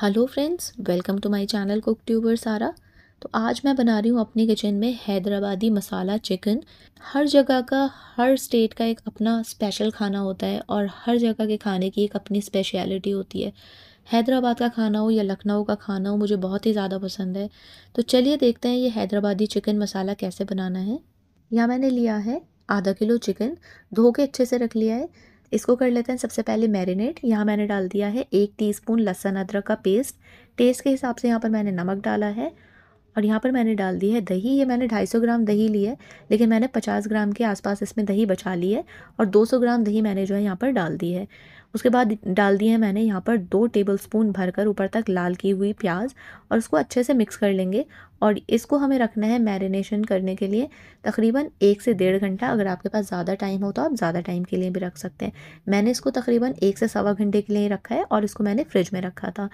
hello friends welcome to my channel cook tuber Sara तो आज मैं बना रही हूँ अपने किचन में हैदराबादी मसाला चिकन हर जगह का हर स्टेट का एक अपना स्पेशल खाना होता है और हर जगह के खाने की एक अपनी स्पेशलिटी होती है हैदराबाद का खाना हो या लखनऊ का खाना हो मुझे बहुत ही ज़्यादा पसंद है तो चलिए देखते हैं ये हैदराबादी चिकन मसाला कैसे बनाना है यहाँ मैंने लिया है आधा किलो चिकन धो के अच्छे से रख लिया है इसको कर लेते हैं सबसे पहले मैरिनेट यहाँ मैंने डाल दिया है एक टीस्पून लहसुन अदरक का पेस्ट टेस्ट के हिसाब से यहाँ पर मैंने नमक डाला है और यहाँ पर मैंने डाल दी है दही ये मैंने 250 ग्राम दही ली है लेकिन मैंने 50 ग्राम के आसपास इसमें दही बचा ली है और 200 ग्राम दही मैंने जो है यहाँ पर डाल दी है उसके बाद डाल दिए हैं मैंने यहाँ पर दो टेबल स्पून भरकर ऊपर तक लाल की हुई प्याज और उसको अच्छे से मिक्स कर लेंगे और इसको हमें रखना है मैरिनेशन करने के लिए तकरीबन एक से डेढ़ घंटा अगर आपके पास ज़्यादा टाइम हो तो आप ज़्यादा टाइम के लिए भी रख सकते हैं मैंने इसको तकरीबन एक से सवा घंटे के लिए रखा है और इसको मैंने फ्रिज में रखा था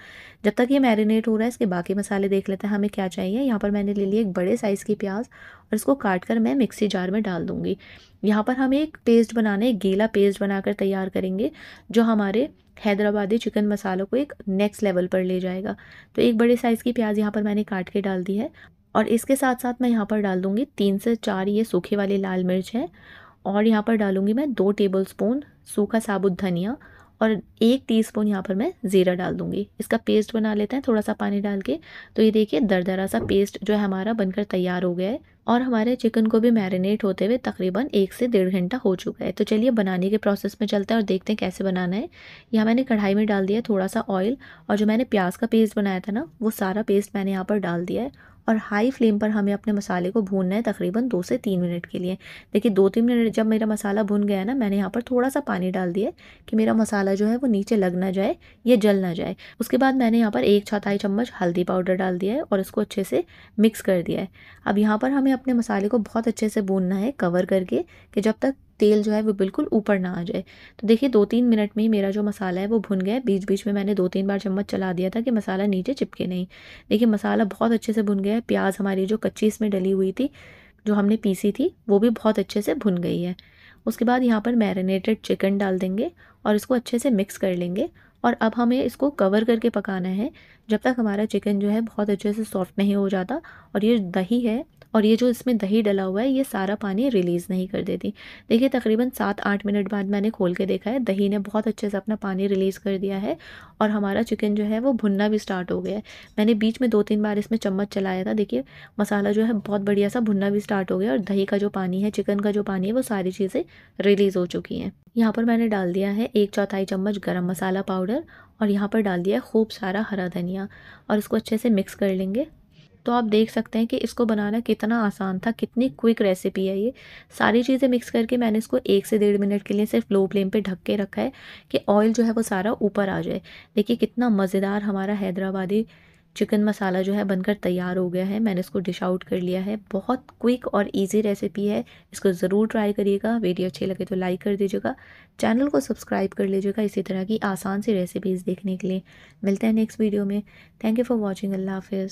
जब तक ये मैरिनेट हो रहा है इसके बाकी मसाले देख लेते हैं हमें क्या चाहिए यहाँ पर मैंने ले लिए एक बड़े साइज़ की प्याज और इसको काट कर मैं मिक्सी जार में डाल दूँगी यहाँ पर हम एक पेस्ट बनाने एक गीला पेस्ट बनाकर तैयार करेंगे जो हमारे हैदराबादी चिकन मसालों को एक नेक्स्ट लेवल पर ले जाएगा तो एक बड़े साइज़ की प्याज यहाँ पर मैंने काट के डाल दी है और इसके साथ साथ मैं यहाँ पर डाल दूँगी तीन से चार ये सूखे वाले लाल मिर्च हैं और यहाँ पर डालूँगी मैं दो टेबल स्पून सूखा साबुत धनिया और एक टीस्पून यहाँ पर मैं ज़ीरा डाल दूँगी इसका पेस्ट बना लेते हैं थोड़ा सा पानी डाल के तो ये देखिए दरदरा सा पेस्ट जो है हमारा बनकर तैयार हो गया है और हमारे चिकन को भी मैरिनेट होते हुए तकरीबन एक से डेढ़ घंटा हो चुका है तो चलिए बनाने के प्रोसेस में चलते हैं और देखते हैं कैसे बनाना है यहाँ मैंने कढ़ाई में डाल दिया थोड़ा सा ऑयल और जो मैंने प्याज का पेस्ट बनाया था ना वो सारा पेस्ट मैंने यहाँ पर डाल दिया है और हाई फ्लेम पर हमें अपने मसाले को भूनना है तकरीबन दो से तीन मिनट के लिए देखिए दो तीन मिनट जब मेरा मसाला भुन गया ना मैंने यहाँ पर थोड़ा सा पानी डाल दिया कि मेरा मसाला जो है वो नीचे लग ना जाए या जल ना जाए उसके बाद मैंने यहाँ पर एक छताई चम्मच हल्दी पाउडर डाल दिया है और इसको अच्छे से मिक्स कर दिया है अब यहाँ पर हमें हमें अपने मसाले को बहुत अच्छे से भूनना है कवर करके कि जब तक तेल जो है वो बिल्कुल ऊपर ना आ जाए तो देखिए दो तीन मिनट में ही मेरा जो मसाला है वो भुन गया बीच बीच में मैंने दो तीन बार चम्मच चला दिया था कि मसाला नीचे चिपके नहीं देखिए मसाला बहुत अच्छे से भुन गया है प्याज हमारी जो कच्ची इसमें डली हुई थी जो हमने पीसी थी वो भी बहुत अच्छे से भुन गई है उसके बाद यहाँ पर मैरिनेटेड चिकन डाल देंगे और इसको अच्छे से मिक्स कर लेंगे और अब हमें इसको कवर करके पकाना है जब तक हमारा चिकन जो है बहुत अच्छे से सॉफ्ट नहीं हो जाता और ये दही है और ये जो इसमें दही डला हुआ है ये सारा पानी रिलीज़ नहीं कर देती देखिए तकरीबन सात आठ मिनट बाद मैंने खोल के देखा है दही ने बहुत अच्छे से अपना पानी रिलीज़ कर दिया है और हमारा चिकन जो है वो भुनना भी स्टार्ट हो गया है मैंने बीच में दो तीन बार इसमें चम्मच चलाया था देखिए मसाला जो है बहुत बढ़िया सा भुनना भी स्टार्ट हो गया और दही का जो पानी है चिकन का जो पानी है वो सारी चीज़ें रिलीज़ हो चुकी हैं यहाँ पर मैंने डाल दिया है एक चौथाई चम्मच गरम मसाला पाउडर और यहाँ पर डाल दिया है खूब सारा हरा धनिया और इसको अच्छे से मिक्स कर लेंगे तो आप देख सकते हैं कि इसको बनाना कितना आसान था कितनी क्विक रेसिपी है ये सारी चीज़ें मिक्स करके मैंने इसको एक से डेढ़ मिनट के लिए सिर्फ लो फ्लेम पे ढक के रखा है कि ऑयल जो है वो सारा ऊपर आ जाए देखिए कितना मज़ेदार हमारा हैदराबादी चिकन मसाला जो है बनकर तैयार हो गया है मैंने इसको डिश आउट कर लिया है बहुत क्विक और इजी रेसिपी है इसको ज़रूर ट्राई करिएगा वीडियो अच्छी लगे तो लाइक कर दीजिएगा चैनल को सब्सक्राइब कर लीजिएगा इसी तरह की आसान सी रेसिपीज़ देखने के लिए मिलते हैं नेक्स्ट वीडियो में थैंक यू फॉर वॉचिंग अल्लाह हाफिज़